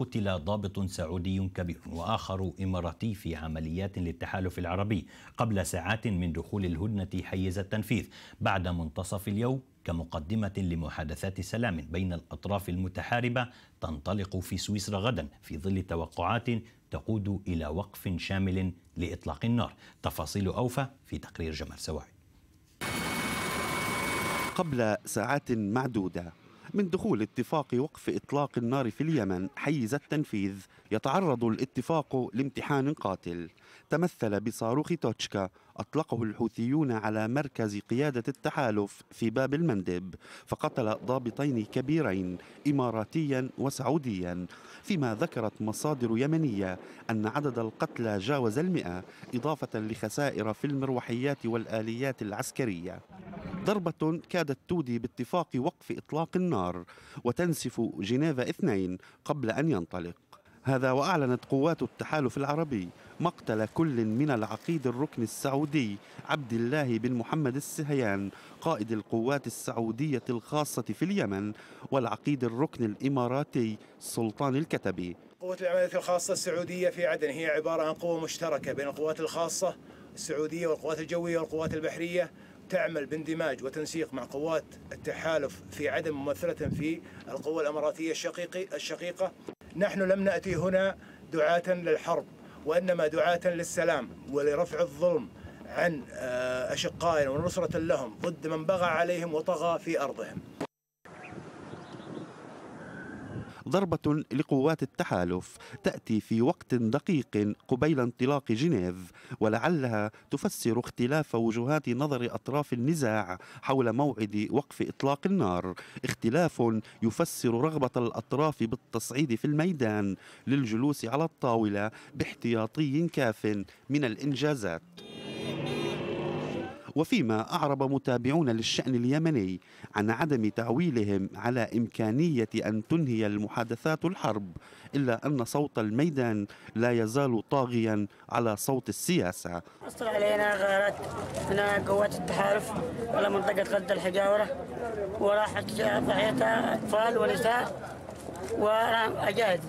قتل ضابط سعودي كبير وآخر إماراتي في عمليات للتحالف العربي قبل ساعات من دخول الهدنة حيز التنفيذ بعد منتصف اليوم كمقدمة لمحادثات سلام بين الأطراف المتحاربة تنطلق في سويسرا غدا في ظل توقعات تقود إلى وقف شامل لإطلاق النار تفاصيل أوفى في تقرير جمال سواعي قبل ساعات معدودة من دخول اتفاق وقف إطلاق النار في اليمن حيز التنفيذ يتعرض الاتفاق لامتحان قاتل تمثل بصاروخ توتشكا أطلقه الحوثيون على مركز قيادة التحالف في باب المندب فقتل ضابطين كبيرين إماراتيا وسعوديا فيما ذكرت مصادر يمنية أن عدد القتلى جاوز المئة إضافة لخسائر في المروحيات والآليات العسكرية ضربة كادت تودي باتفاق وقف إطلاق النار وتنسف جنيف اثنين قبل أن ينطلق هذا وأعلنت قوات التحالف العربي مقتل كل من العقيد الركن السعودي عبد الله بن محمد السهيان قائد القوات السعودية الخاصة في اليمن والعقيد الركن الإماراتي سلطان الكتبي قوة العملية الخاصة السعودية في عدن هي عبارة عن قوة مشتركة بين القوات الخاصة السعودية والقوات الجوية والقوات البحرية تعمل باندماج وتنسيق مع قوات التحالف في عدن ممثلة في القوى الأماراتية الشقيقة, الشقيقة نحن لم نأتي هنا دعاة للحرب وإنما دعاة للسلام ولرفع الظلم عن آه، أشقائنا ونصرة لهم ضد من بغى عليهم وطغى في أرضهم ضربة لقوات التحالف تأتي في وقت دقيق قبيل انطلاق جنيف ولعلها تفسر اختلاف وجهات نظر أطراف النزاع حول موعد وقف إطلاق النار اختلاف يفسر رغبة الأطراف بالتصعيد في الميدان للجلوس على الطاولة باحتياطي كاف من الإنجازات وفيما أعرب متابعون للشأن اليمني عن عدم تعويلهم على إمكانية أن تنهي المحادثات الحرب إلا أن صوت الميدان لا يزال طاغيا على صوت السياسة أصل علينا غارات من قوات التحالف على منطقة غد الحجاورة وراحت ضحيتها أطفال ونساء وأنا أجاهد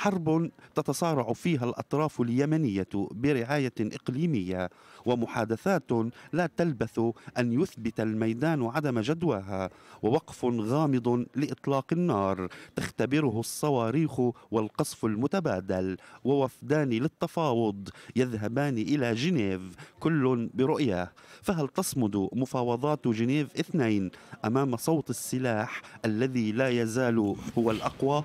حرب تتصارع فيها الأطراف اليمنية برعاية إقليمية ومحادثات لا تلبث أن يثبت الميدان عدم جدواها ووقف غامض لإطلاق النار تختبره الصواريخ والقصف المتبادل ووفدان للتفاوض يذهبان إلى جنيف كل برؤياه فهل تصمد مفاوضات جنيف اثنين أمام صوت السلاح الذي لا يزال هو الأقوى؟